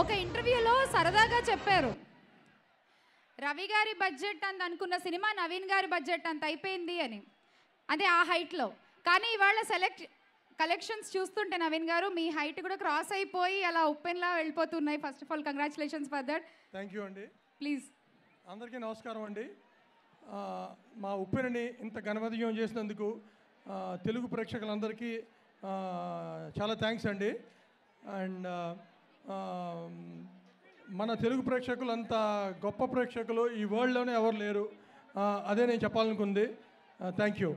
ఒక ఇంటర్వ్యూలో సరదాగా చెప్పారు రవి గారి బడ్జెట్ అంత అనుకున్న సినిమా నవీన్ గారి బడ్జెట్ అంత అయిపోయింది అని అదే ఆ హైట్లో కానీ ఇవాళ సెలెక్ట్ కలెక్షన్స్ చూస్తుంటే నవీన్ గారు మీ హైట్ కూడా క్రాస్ అయిపోయి అలా ఓపెన్లా వెళ్ళిపోతున్నాయి first of all congratulations for that thank you అండి ప్లీజ్ అందరికీ నమస్కారం అండి మా ఉప్పెనని ఇంత ఘనమదియం చేసినందుకు తెలుగు ప్రేక్షకులందరికీ చాలా థ్యాంక్స్ అండి అండ్ మన తెలుగు ప్రేక్షకులు అంత గొప్ప ప్రేక్షకులు ఈ వరల్డ్లోనే ఎవరు లేరు అదే నేను చెప్పాలనుకుంది థ్యాంక్ యూ